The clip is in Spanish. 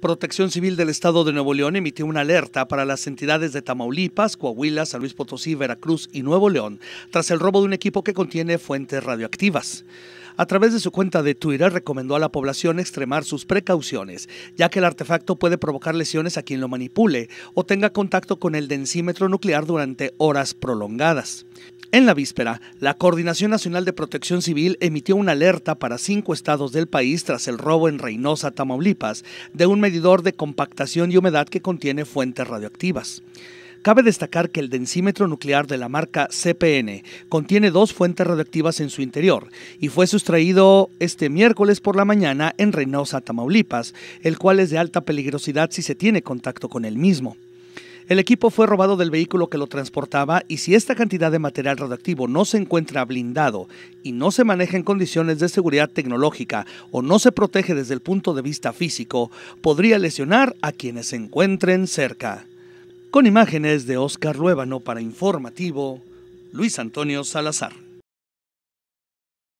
Protección Civil del Estado de Nuevo León emitió una alerta para las entidades de Tamaulipas, Coahuila, San Luis Potosí, Veracruz y Nuevo León tras el robo de un equipo que contiene fuentes radioactivas. A través de su cuenta de Twitter recomendó a la población extremar sus precauciones, ya que el artefacto puede provocar lesiones a quien lo manipule o tenga contacto con el densímetro nuclear durante horas prolongadas. En la víspera, la Coordinación Nacional de Protección Civil emitió una alerta para cinco estados del país tras el robo en Reynosa, Tamaulipas, de un medidor de compactación y humedad que contiene fuentes radioactivas. Cabe destacar que el densímetro nuclear de la marca CPN contiene dos fuentes radioactivas en su interior y fue sustraído este miércoles por la mañana en Reynosa, Tamaulipas, el cual es de alta peligrosidad si se tiene contacto con el mismo. El equipo fue robado del vehículo que lo transportaba y si esta cantidad de material radioactivo no se encuentra blindado y no se maneja en condiciones de seguridad tecnológica o no se protege desde el punto de vista físico, podría lesionar a quienes se encuentren cerca. Con imágenes de Oscar Ruébano para Informativo, Luis Antonio Salazar.